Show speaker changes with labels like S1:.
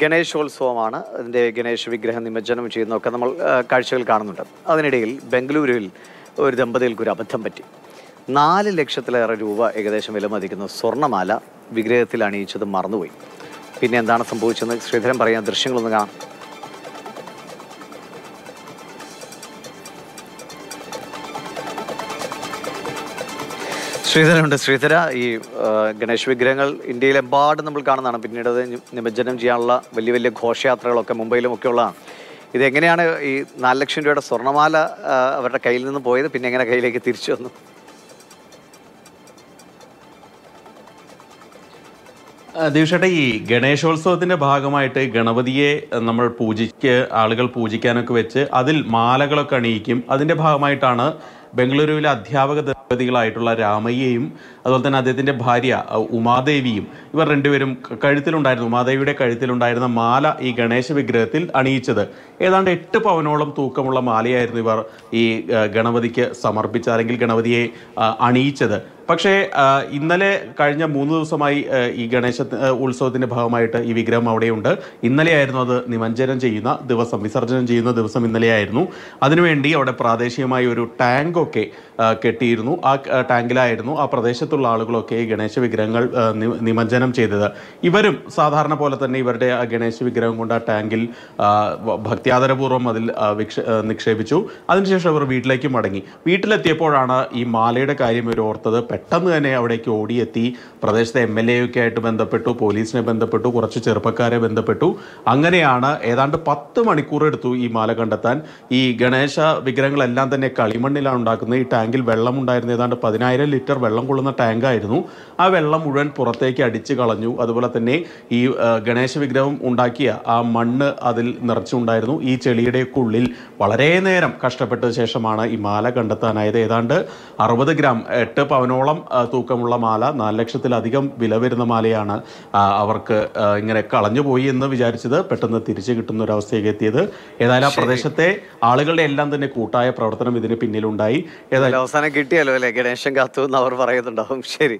S1: ഗണേശോത്സവമാണ് അതിൻ്റെ ഗണേശ വിഗ്രഹം നിമജ്ജനം ചെയ്യുന്നതൊക്കെ നമ്മൾ കാഴ്ചകൾ കാണുന്നുണ്ട് അതിനിടയിൽ ബംഗളൂരുവിൽ ഒരു ദമ്പതികൾക്ക് ഒരു അബദ്ധം പറ്റി നാല് ലക്ഷത്തിലേറെ രൂപ ഏകദേശം വിലമതിക്കുന്ന സ്വർണ്ണമാല വിഗ്രഹത്തിൽ അണിയിച്ചത് മറന്നുപോയി പിന്നെ എന്താണ് സംഭവിച്ചതെന്ന് ശ്രീധരൻ പറയുന്ന ദൃശ്യങ്ങളൊന്ന് കാണാം ശ്രീധരുണ്ട് ശ്രീധര ഈ ഗണേശ് വിഗ്രഹങ്ങൾ ഇന്ത്യയിലെമ്പാട് നമ്മൾ കാണുന്നതാണ് പിന്നീട് അത് നിമജ്ജനം ചെയ്യാനുള്ള വലിയ വലിയ ഘോഷയാത്രകളൊക്കെ മുംബൈയിലും ഒക്കെ ഉള്ളതാണ് ഇതെങ്ങനെയാണ് ഈ നാല് ലക്ഷം രൂപയുടെ സ്വർണ്ണമാല അവരുടെ കയ്യിൽ നിന്ന് പോയത് പിന്നെ എങ്ങനെ കയ്യിലേക്ക് തിരിച്ചു വന്നു
S2: ദിവസേട്ട ഈ ഗണേശോത്സവത്തിന്റെ ഭാഗമായിട്ട് ഗണപതിയെ നമ്മൾ പൂജിക്ക് ആളുകൾ പൂജിക്കാനൊക്കെ വെച്ച് അതിൽ മാലകളൊക്കെ അണിയിക്കും അതിന്റെ ഭാഗമായിട്ടാണ് ബംഗളൂരുവിലെ അധ്യാപക ദമ്പതികളായിട്ടുള്ള രാമയ്യയും അതുപോലെ തന്നെ അദ്ദേഹത്തിൻ്റെ ഭാര്യ ഉമാദേവിയും ഇവർ രണ്ടുപേരും കഴുത്തിലുണ്ടായിരുന്നു ഉമാദേവിയുടെ കഴുത്തിലുണ്ടായിരുന്ന മാല ഈ ഗണേശ വിഗ്രഹത്തിൽ അണിയിച്ചത് ഏതാണ്ട് എട്ട് പവനോളം തൂക്കമുള്ള മാലയായിരുന്നു ഇവർ ഈ ഗണപതിക്ക് സമർപ്പിച്ച അല്ലെങ്കിൽ ഗണപതിയെ അണിയിച്ചത് പക്ഷേ ഇന്നലെ കഴിഞ്ഞ മൂന്ന് ദിവസമായി ഈ ഗണേശ ഉത്സവത്തിന്റെ ഭാഗമായിട്ട് ഈ വിഗ്രഹം അവിടെയുണ്ട് ഇന്നലെയായിരുന്നു അത് നിമഞ്ജനം ചെയ്യുന്ന ദിവസം വിസർജനം ചെയ്യുന്ന ദിവസം ഇന്നലെയായിരുന്നു അതിനുവേണ്ടി അവിടെ പ്രാദേശികമായി ഒരു ടാങ്കൊക്കെ കെട്ടിയിരുന്നു ആ ടാങ്കിലായിരുന്നു ആ പ്രദേശത്തുള്ള ആളുകളൊക്കെ ഈ ഗണേശ വിഗ്രഹങ്ങൾ നിമഞ്ജനം ചെയ്തത് ഇവരും സാധാരണ പോലെ തന്നെ ഇവരുടെ ആ ഗണേശ വിഗ്രഹം കൊണ്ട് ആ ടാങ്കിൽ ഭക്തിയാദരപൂർവ്വം അതിൽ നിക്ഷേപിച്ചു അതിനുശേഷം അവർ വീട്ടിലേക്ക് മടങ്ങി വീട്ടിലെത്തിയപ്പോഴാണ് ഈ മാലയുടെ കാര്യം ഇവർ ഓർത്തത് പെട്ടെന്ന് തന്നെ അവിടേക്ക് ഓടിയെത്തി പ്രദേശത്തെ എം എൽ എയൊക്കെ ആയിട്ട് ബന്ധപ്പെട്ടു പോലീസിനെ ബന്ധപ്പെട്ടു കുറച്ച് ചെറുപ്പക്കാരെ ബന്ധപ്പെട്ടു അങ്ങനെയാണ് ഏതാണ്ട് പത്ത് മണിക്കൂർ എടുത്തു ഈ മാല കണ്ടെത്താൻ ഈ ഗണേശ വിഗ്രഹങ്ങളെല്ലാം തന്നെ കളിമണ്ണിലാണ് ഉണ്ടാക്കുന്നത് ഈ ടാങ്കിൽ വെള്ളം ഉണ്ടായിരുന്നു ഏതാണ്ട് പതിനായിരം ലിറ്റർ വെള്ളം കൊള്ളുന്ന ടാങ്കായിരുന്നു ആ വെള്ളം മുഴുവൻ പുറത്തേക്ക് അടിച്ച് കളഞ്ഞു അതുപോലെ തന്നെ ഈ ഗണേശ വിഗ്രഹം ഉണ്ടാക്കിയ ആ മണ്ണ് അതിൽ നിറച്ചുണ്ടായിരുന്നു ഈ ചെളിയുടെ ഉള്ളിൽ വളരെ നേരം കഷ്ടപ്പെട്ട ശേഷമാണ് ഈ മാല കണ്ടെത്താനായത് ഏതാണ്ട് അറുപത് ഗ്രാം എട്ട് പവനോളം ഗ്രാമോളം തൂക്കമുള്ള മാല നാല് ലക്ഷത്തിലധികം വില വരുന്ന മാലയാണ് അവർക്ക് ഇങ്ങനെ കളഞ്ഞുപോയി എന്ന് വിചാരിച്ചത് പെട്ടെന്ന് തിരിച്ചു കിട്ടുന്ന ഒരു അവസ്ഥയിലേക്ക് എത്തിയത് ഏതായാലും ആ പ്രദേശത്തെ ആളുകളുടെ എല്ലാം തന്നെ കൂട്ടായ പ്രവർത്തനം ഇതിന് പിന്നിലുണ്ടായി
S1: ഏതായാലും അവസാനം കിട്ടിയല്ലോ അല്ലെ ഗണേശൻ കാത്തു എന്ന് അവർ പറയുന്നുണ്ടാവും ശരി